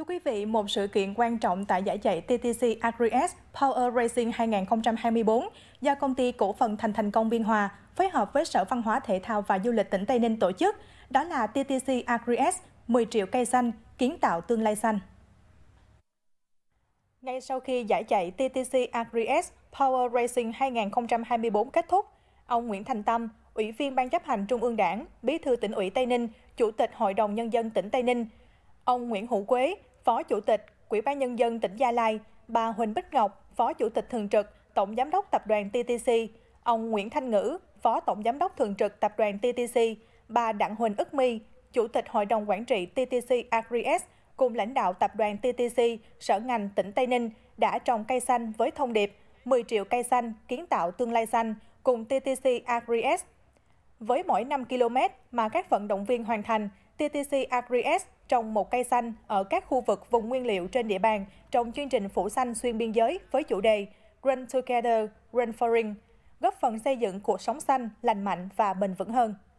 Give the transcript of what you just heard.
Thưa quý vị, một sự kiện quan trọng tại giải chạy TTC Agri-S Power Racing 2024 do công ty cổ phần Thành Thành Công Biên Hòa phối hợp với Sở Văn hóa Thể thao và Du lịch tỉnh Tây Ninh tổ chức, đó là TTC Agri-S 10 triệu cây xanh, kiến tạo tương lai xanh. Ngay sau khi giải chạy TTC Agri-S Power Racing 2024 kết thúc, ông Nguyễn Thành Tâm, Ủy viên Ban chấp hành Trung ương Đảng, Bí thư tỉnh ủy Tây Ninh, Chủ tịch Hội đồng Nhân dân tỉnh Tây Ninh, ông Nguyễn Hữu Quế, Phó Chủ tịch, Quỹ ban Nhân dân tỉnh Gia Lai, bà Huỳnh Bích Ngọc, Phó Chủ tịch Thường trực, Tổng Giám đốc Tập đoàn TTC, ông Nguyễn Thanh Ngữ, Phó Tổng Giám đốc Thường trực Tập đoàn TTC, bà Đặng Huỳnh Ức My, Chủ tịch Hội đồng Quản trị TTC agri s cùng lãnh đạo Tập đoàn TTC, Sở ngành tỉnh Tây Ninh đã trồng cây xanh với thông điệp 10 triệu cây xanh kiến tạo tương lai xanh cùng TTC agri s Với mỗi 5 km mà các vận động viên hoàn thành TTC Agri-S trồng một cây xanh ở các khu vực vùng nguyên liệu trên địa bàn trong chương trình phủ xanh xuyên biên giới với chủ đề Run Together, Run for góp phần xây dựng cuộc sống xanh, lành mạnh và bền vững hơn.